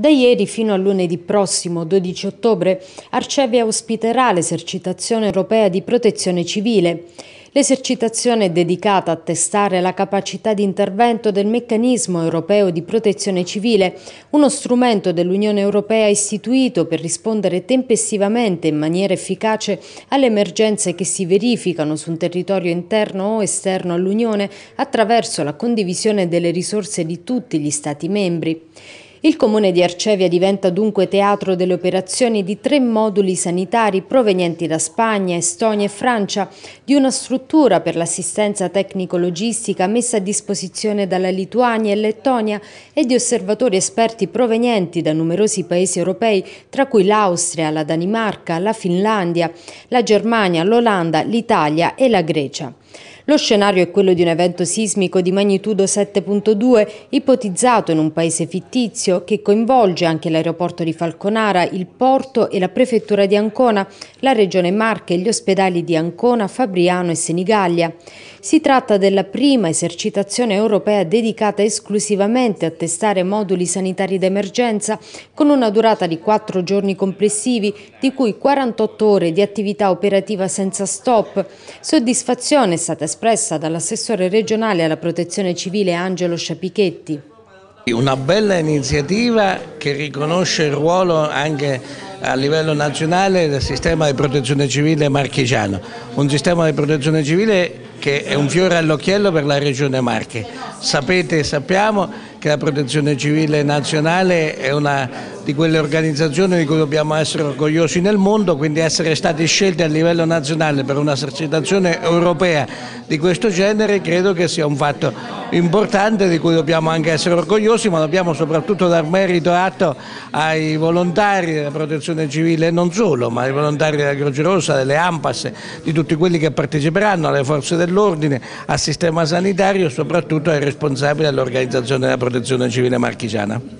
Da ieri fino a lunedì prossimo, 12 ottobre, Arcevia ospiterà l'esercitazione europea di protezione civile. L'esercitazione è dedicata a testare la capacità di intervento del meccanismo europeo di protezione civile, uno strumento dell'Unione Europea istituito per rispondere tempestivamente in maniera efficace alle emergenze che si verificano su un territorio interno o esterno all'Unione attraverso la condivisione delle risorse di tutti gli Stati membri. Il comune di Arcevia diventa dunque teatro delle operazioni di tre moduli sanitari provenienti da Spagna, Estonia e Francia, di una struttura per l'assistenza tecnico-logistica messa a disposizione dalla Lituania e Lettonia e di osservatori esperti provenienti da numerosi paesi europei, tra cui l'Austria, la Danimarca, la Finlandia, la Germania, l'Olanda, l'Italia e la Grecia. Lo scenario è quello di un evento sismico di magnitudo 7.2 ipotizzato in un paese fittizio che coinvolge anche l'aeroporto di Falconara, il porto e la prefettura di Ancona, la regione Marche e gli ospedali di Ancona, Fabriano e Senigallia. Si tratta della prima esercitazione europea dedicata esclusivamente a testare moduli sanitari d'emergenza con una durata di 4 giorni complessivi, di cui 48 ore di attività operativa senza stop. Soddisfazione è stata espressa dall'assessore regionale alla protezione civile Angelo Sciapichetti. Una bella iniziativa che riconosce il ruolo anche a livello nazionale del sistema di protezione civile marchigiano, un sistema di protezione civile che è un fiore all'occhiello per la regione Marche. Sapete e sappiamo che la protezione civile nazionale è una di quelle organizzazioni di cui dobbiamo essere orgogliosi nel mondo, quindi essere stati scelti a livello nazionale per una esercitazione europea di questo genere credo che sia un fatto importante di cui dobbiamo anche essere orgogliosi, ma dobbiamo soprattutto dar merito e atto ai volontari della protezione civile non solo, ma ai volontari della Croce Rossa, delle AMPAS, di tutti quelli che parteciperanno, alle forze dell'ordine, al sistema sanitario e soprattutto ai responsabili dell'organizzazione della protezione civile marchigiana.